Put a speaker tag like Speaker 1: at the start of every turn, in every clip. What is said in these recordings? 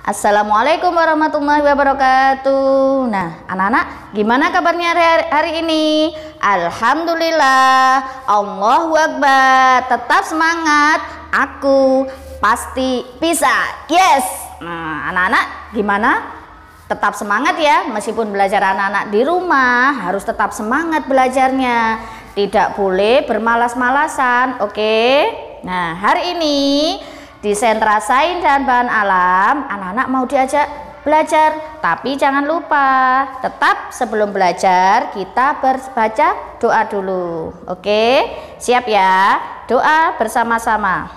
Speaker 1: Assalamualaikum warahmatullahi wabarakatuh. Nah, anak-anak, gimana kabarnya hari, ini? Alhamdulillah, Allahu Akbar. Tetap semangat, aku pasti bisa. Yes. Nah, anak-anak, gimana? Tetap semangat ya, meskipun belajar anak-anak di rumah, harus tetap semangat belajarnya. Tidak boleh bermalas-malasan, oke? Okay? Nah, hari ini di sentra sains dan bahan alam, anak-anak mau diajak belajar, tapi jangan lupa tetap sebelum belajar kita berbaca doa dulu. Oke, siap ya? Doa bersama-sama.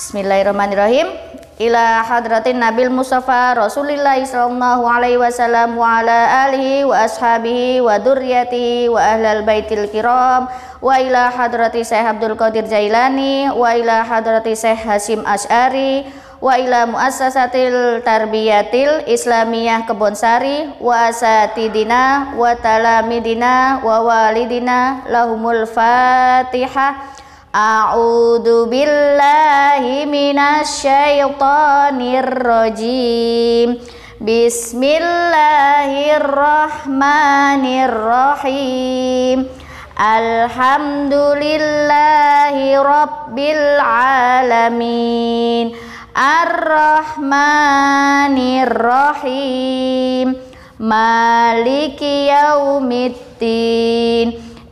Speaker 1: Bismillahirrahmanirrahim ila hadratin nabil mustafa rasulillahi sallallahu alaihi wasallam wa ala alihi wa ashabihi wa durriyati wa ahlal baitil kiram wa ila hadrati syekh abdul qadir jailani wa ila hadrati syekh hasim asyari wa ila muassasatil tarbiyatil islamiyah kebonsari wa asatidina wa talamidina wa walidina lahumul fatihah A'udzu billahi minasyaitonir rajim. Bismillahirrahmanirrahim. Alhamdulillahi rabbil alamin. Arrahmanirrahim. Maliki yaumiddin.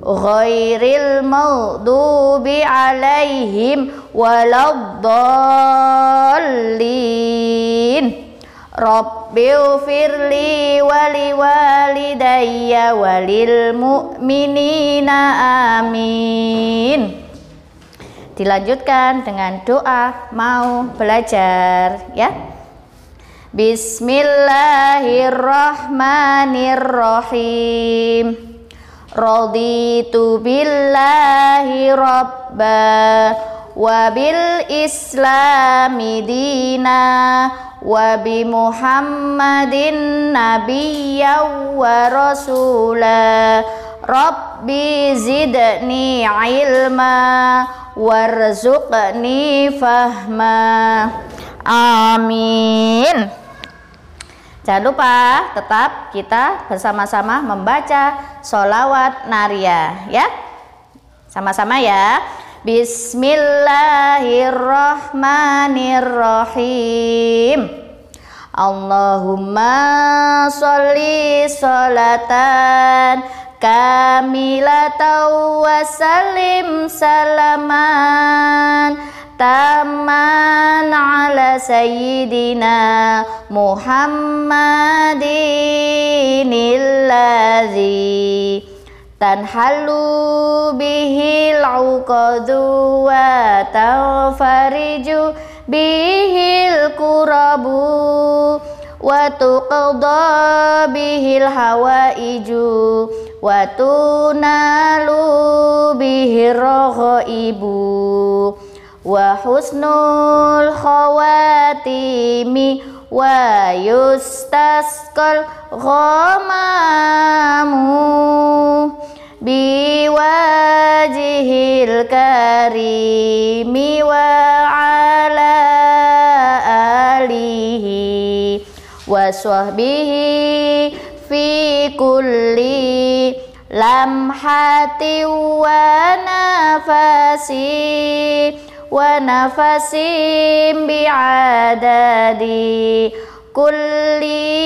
Speaker 1: ghairil maudubi alaihim waladdallin Rabbil firli wali walidayya walil mu'minina amin Dilanjutkan dengan doa mau belajar ya Bismillahirrahmanirrahim Raditu billahi rabba wa bil islami dina wa bi muhammadin nabiyya wa rasula rabbi zidni ilma warzuqni fahma amin Jangan lupa tetap kita bersama-sama membaca solawat naria ya. Sama-sama ya. Bismillahirrahmanirrahim. Allahumma sholli sholatan kamilatan wa salim salaman taman ala sayyidina Muhammadin illazi tanhalu bihil uqadu wa tafariju bihil kurabu wa tuqadu bihil hawaiju wa tunalu bihi roho wa husnul khawatimi wa yustaskal ghamamu biwajihil karimi wa ala alihi wa sahbihi fi kulli lamhati wa nafasi ونفس بعدد كل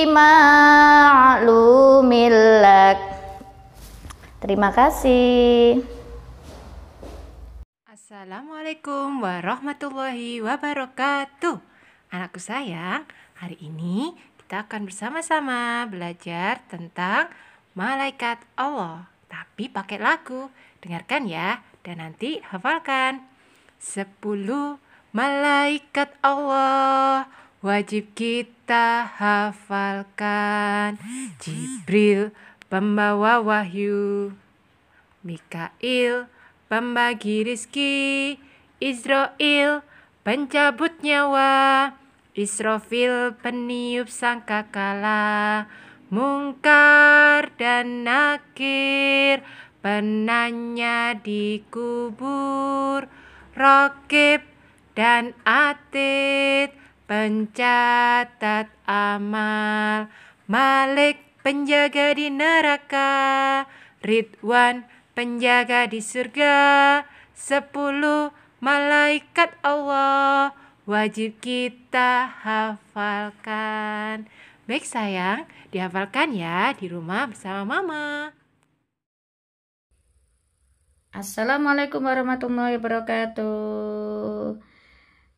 Speaker 1: معلوم لك Terima kasih.
Speaker 2: Assalamualaikum warahmatullahi wabarakatuh. Anakku sayang, hari ini kita akan bersama-sama belajar tentang malaikat Allah, tapi pakai lagu. Dengarkan ya, dan nanti hafalkan. Sepuluh malaikat Allah wajib kita hafalkan. Jibril pembawa wahyu, Mikail pembagi rizki, Israel pencabut nyawa, Israfil peniup sangkakala, mungkar dan nakir, penanya dikubur kubur rokib dan atid pencatat amal Malik penjaga di neraka Ridwan penjaga di surga Sepuluh malaikat Allah wajib kita hafalkan Baik sayang, dihafalkan ya di rumah bersama mama. Assalamualaikum warahmatullahi
Speaker 1: wabarakatuh.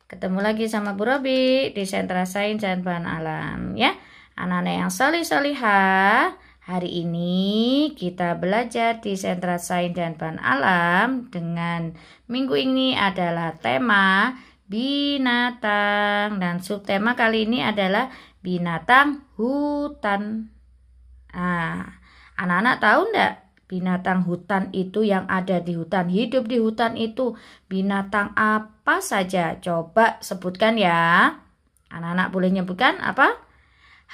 Speaker 1: Ketemu lagi sama Bu Robi di Sentra Sains dan Bahan Alam ya. Anak-anak yang salih solihah, hari ini kita belajar di Sentra Sains dan Bahan Alam dengan minggu ini adalah tema binatang dan subtema kali ini adalah binatang hutan. Ah, anak-anak tahu enggak binatang hutan itu yang ada di hutan. Hidup di hutan itu binatang apa saja? Coba sebutkan ya. Anak-anak boleh nyebutkan apa?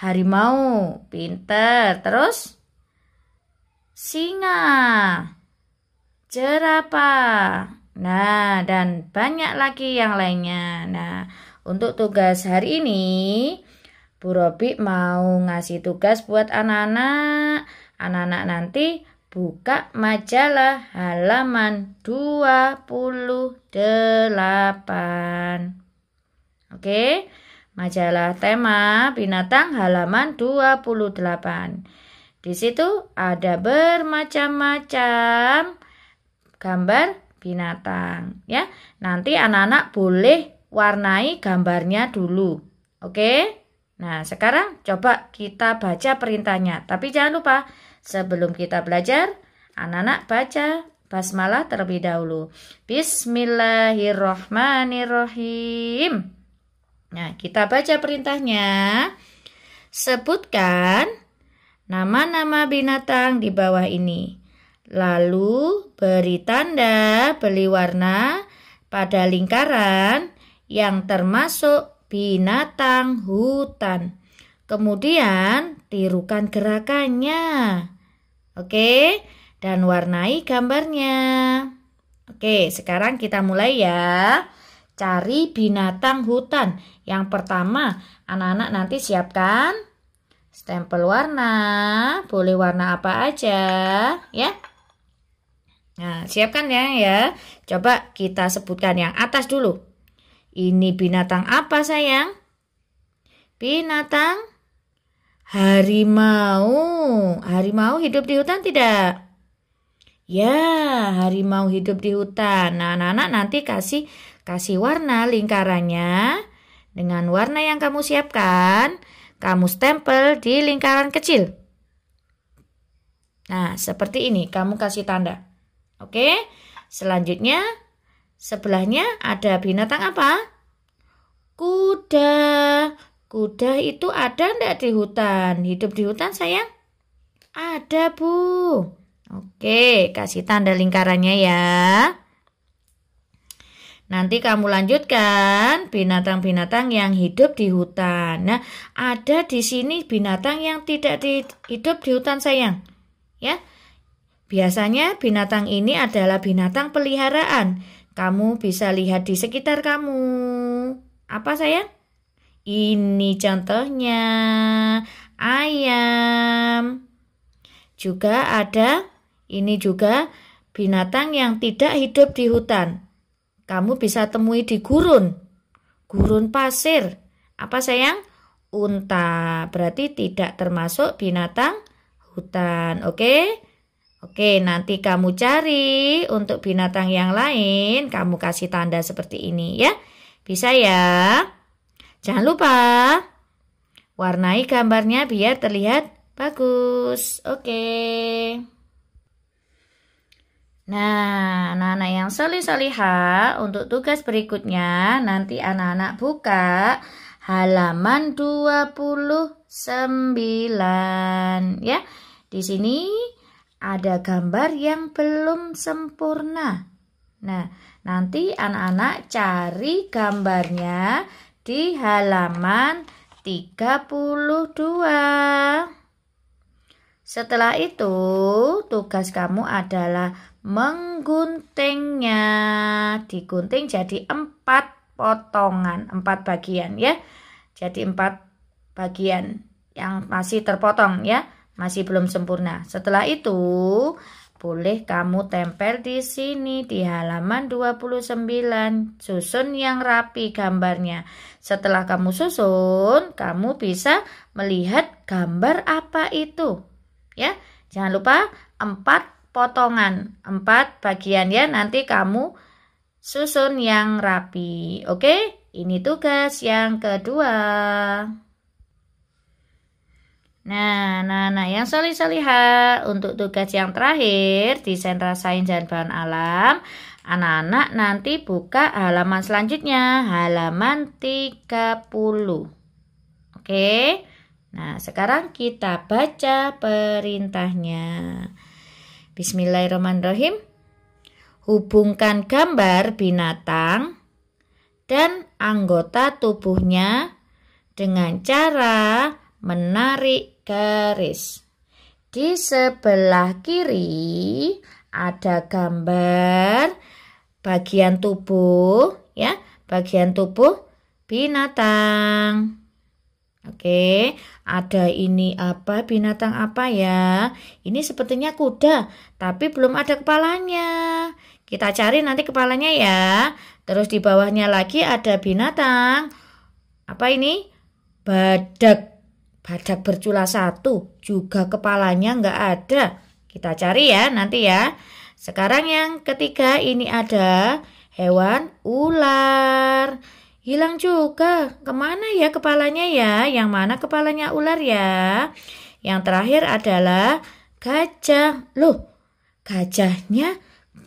Speaker 1: Harimau, pinter. Terus singa, jerapah. Nah, dan banyak lagi yang lainnya. Nah, untuk tugas hari ini Bu Robi mau ngasih tugas buat anak-anak. Anak-anak nanti Buka majalah halaman 28. Oke, majalah tema binatang halaman 28. Di situ ada bermacam-macam gambar binatang ya. Nanti anak-anak boleh warnai gambarnya dulu. Oke. Nah, sekarang coba kita baca perintahnya. Tapi jangan lupa Sebelum kita belajar, anak-anak baca basmalah terlebih dahulu. Bismillahirrohmanirrohim. Nah, kita baca perintahnya. Sebutkan nama-nama binatang di bawah ini. Lalu beri tanda beli warna pada lingkaran yang termasuk binatang hutan. Kemudian tirukan gerakannya. Oke, dan warnai gambarnya. Oke, sekarang kita mulai ya. Cari binatang hutan. Yang pertama, anak-anak nanti siapkan stempel warna. Boleh warna apa aja, ya. Nah, siapkan ya ya. Coba kita sebutkan yang atas dulu. Ini binatang apa, sayang? Binatang Harimau. Harimau hidup di hutan tidak? Ya, harimau hidup di hutan. Nah, anak-anak nanti kasih kasih warna lingkarannya dengan warna yang kamu siapkan. Kamu stempel di lingkaran kecil. Nah, seperti ini kamu kasih tanda. Oke. Selanjutnya sebelahnya ada binatang apa? Kuda. Kuda itu ada ndak di hutan? Hidup di hutan sayang? Ada bu. Oke, kasih tanda lingkarannya ya. Nanti kamu lanjutkan binatang-binatang yang hidup di hutan. Nah, ada di sini binatang yang tidak di, hidup di hutan sayang. Ya. Biasanya binatang ini adalah binatang peliharaan. Kamu bisa lihat di sekitar kamu. Apa sayang? Ini contohnya ayam. Juga ada ini juga binatang yang tidak hidup di hutan. Kamu bisa temui di gurun. Gurun pasir. Apa sayang? Unta. Berarti tidak termasuk binatang hutan, oke? Oke, nanti kamu cari untuk binatang yang lain, kamu kasih tanda seperti ini ya. Bisa ya? Jangan lupa warnai gambarnya biar terlihat bagus. Oke. Nah, anak-anak yang solih-soliha untuk tugas berikutnya nanti anak-anak buka halaman 29 ya. Di sini ada gambar yang belum sempurna. Nah, nanti anak-anak cari gambarnya di halaman 32. Setelah itu, tugas kamu adalah mengguntingnya. Digunting jadi empat potongan, empat bagian ya. Jadi empat bagian yang masih terpotong ya, masih belum sempurna. Setelah itu, boleh kamu tempel di sini di halaman 29. Susun yang rapi gambarnya. Setelah kamu susun, kamu bisa melihat gambar apa itu. Ya, jangan lupa 4 potongan, 4 bagian ya. Nanti kamu susun yang rapi. Oke, ini tugas yang kedua. Nah, nah, nah yang solih-solihah untuk tugas yang terakhir di sentra sains dan bahan alam Anak-anak nanti buka halaman selanjutnya, halaman 30. Oke. Nah, sekarang kita baca perintahnya. Bismillahirrahmanirrahim. Hubungkan gambar binatang dan anggota tubuhnya dengan cara menarik garis. Di sebelah kiri ada gambar bagian tubuh ya, bagian tubuh binatang. Oke, ada ini apa binatang apa ya? Ini sepertinya kuda, tapi belum ada kepalanya. Kita cari nanti kepalanya ya. Terus di bawahnya lagi ada binatang. Apa ini? Badak. Badak bercula satu, juga kepalanya nggak ada. Kita cari ya nanti ya. Sekarang yang ketiga ini ada hewan ular. Hilang juga. Kemana ya kepalanya ya? Yang mana kepalanya ular ya? Yang terakhir adalah gajah. Loh, gajahnya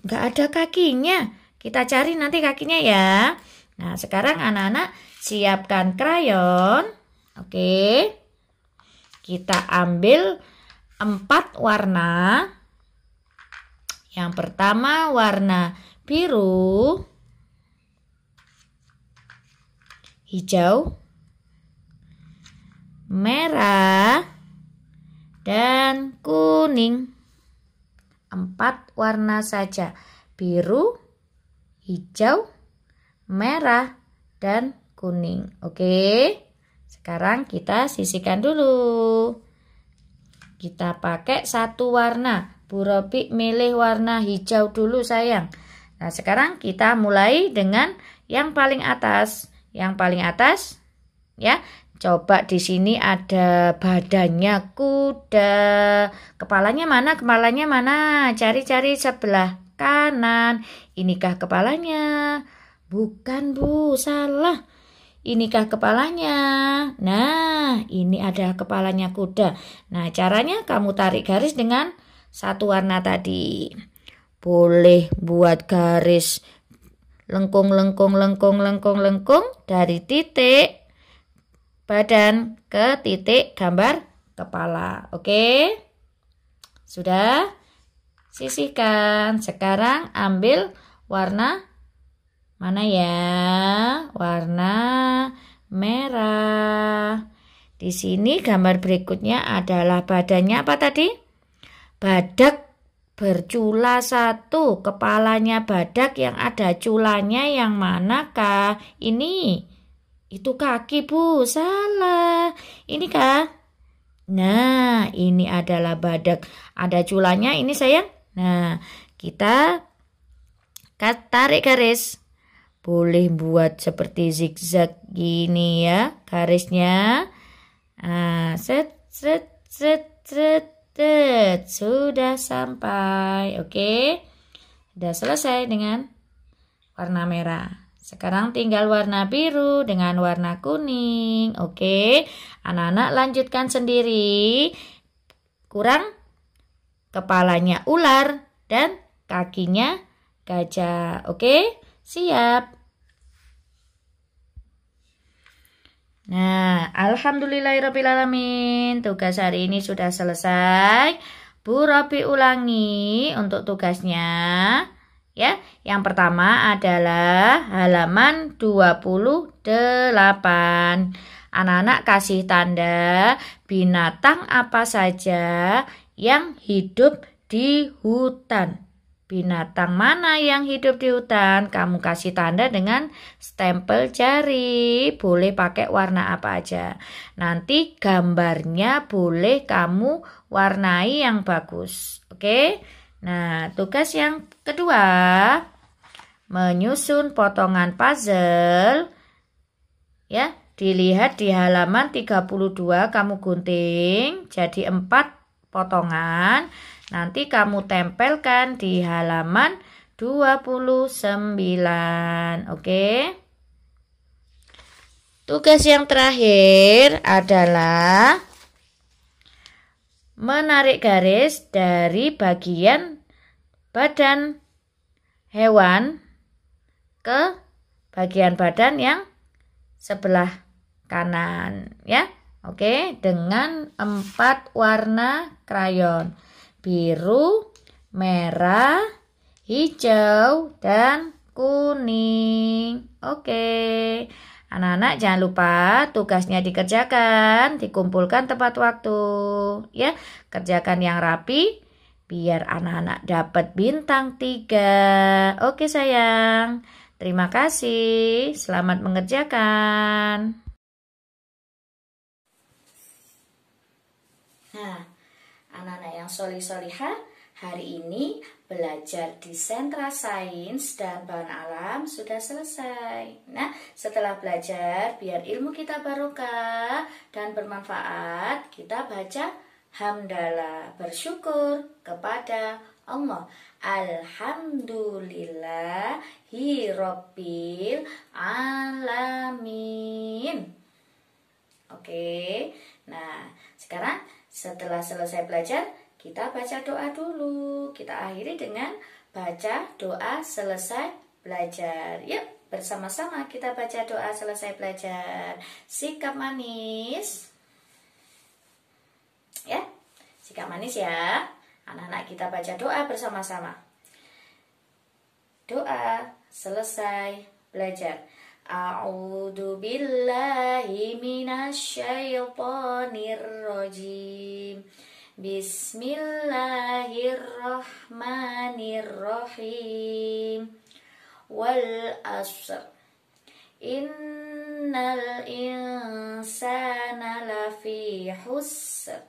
Speaker 1: nggak ada kakinya. Kita cari nanti kakinya ya. Nah, sekarang anak-anak siapkan krayon. Oke. Okay. Kita ambil empat warna. Yang pertama warna biru, hijau, merah, dan kuning. Empat warna saja. Biru, hijau, merah, dan kuning. Oke. Okay? Sekarang kita sisihkan dulu. Kita pakai satu warna. Bu Robi milih warna hijau dulu sayang. Nah sekarang kita mulai dengan yang paling atas. Yang paling atas ya. Coba di sini ada badannya kuda. Kepalanya mana? Kepalanya mana? Cari-cari sebelah kanan. Inikah kepalanya? Bukan bu, salah. Inikah kepalanya? Nah, ini adalah kepalanya kuda. Nah, caranya kamu tarik garis dengan satu warna tadi. Boleh buat garis lengkung, lengkung, lengkung, lengkung, lengkung dari titik badan ke titik gambar kepala. Oke, sudah sisihkan. Sekarang ambil warna Mana ya? Warna merah. Di sini gambar berikutnya adalah badannya apa tadi? Badak bercula satu, kepalanya badak yang ada culanya yang manakah? Ini, itu kaki bu, salah. Ini kah? Nah, ini adalah badak. Ada culanya ini sayang. Nah, kita tarik garis. Boleh buat seperti zigzag gini ya garisnya. Nah, set, set, set, set, set. Sudah sampai, oke. Sudah selesai dengan warna merah. Sekarang tinggal warna biru dengan warna kuning. Oke, anak-anak lanjutkan sendiri. Kurang kepalanya ular dan kakinya gajah. Oke, siap. Nah, alhamdulillahirrahmanirrahim. Tugas hari ini sudah selesai. Bu Robi ulangi untuk tugasnya. Ya, yang pertama adalah halaman 28. Anak-anak kasih tanda binatang apa saja yang hidup di hutan. Binatang mana yang hidup di hutan? Kamu kasih tanda dengan stempel jari. Boleh pakai warna apa aja. Nanti gambarnya boleh kamu warnai yang bagus. Oke. Nah, tugas yang kedua menyusun potongan puzzle ya, dilihat di halaman 32 kamu gunting jadi 4 potongan nanti kamu tempelkan di halaman 29 oke tugas yang terakhir adalah menarik garis dari bagian badan hewan ke bagian badan yang sebelah kanan ya Oke, dengan empat warna krayon. Biru, merah, hijau, dan kuning. Oke. Anak-anak jangan lupa tugasnya dikerjakan, dikumpulkan tepat waktu, ya. Kerjakan yang rapi biar anak-anak dapat bintang tiga. Oke sayang. Terima kasih. Selamat mengerjakan. Nah, anak-anak yang soli solihah hari ini belajar di sentra sains dan bahan alam sudah selesai. Nah, setelah belajar, biar ilmu kita barokah dan bermanfaat, kita baca hamdalah bersyukur kepada Allah. Alhamdulillah, Hirobil Alamin. Oke, nah sekarang setelah selesai belajar, kita baca doa dulu. Kita akhiri dengan baca doa selesai belajar. Yuk, bersama-sama kita baca doa selesai belajar. Sikap manis. Ya, sikap manis ya. Anak-anak kita baca doa bersama-sama. Doa selesai belajar. أعوذ بالله من الشيطان الرجيم بسم الله الرحمن الرحيم والأسر إن الإنسان لفي حسر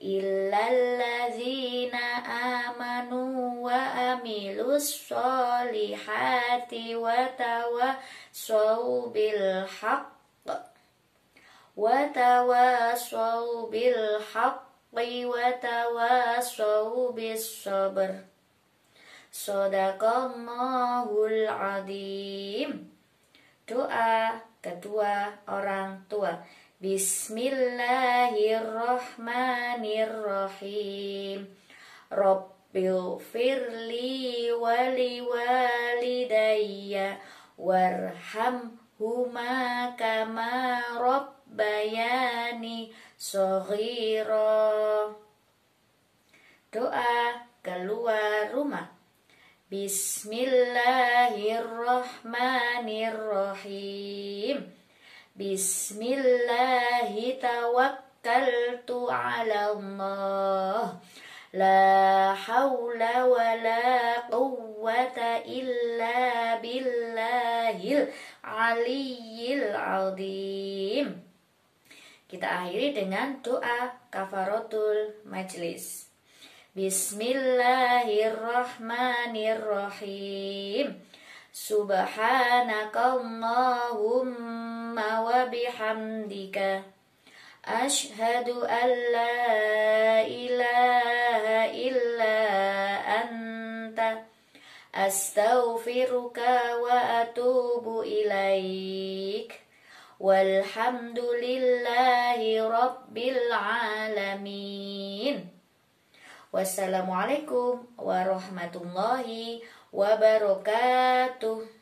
Speaker 1: illallazina amanu wa amilus solihati wa tawasau bil haqq wa tawasau bil haqqi wa tawasau bis sabr Sodakallahul adim Doa kedua orang tua Bismillahirrahmanirrahim Rabbil firli wali walidayya huma kama rabbayani soghira Doa keluar rumah Bismillahirrahmanirrahim Bismillahi tawakkaltu ala Allah La hawla wa la quwwata illa billahil aliyyil azim Kita akhiri dengan doa kafaratul majlis Bismillahirrahmanirrahim Subhanakallahumma اللهم وبحمدك أشهد أن لا إله إلا أنت أستغفرك وأتوب إليك والحمد لله رب العالمين والسلام عليكم
Speaker 2: ورحمة الله وبركاته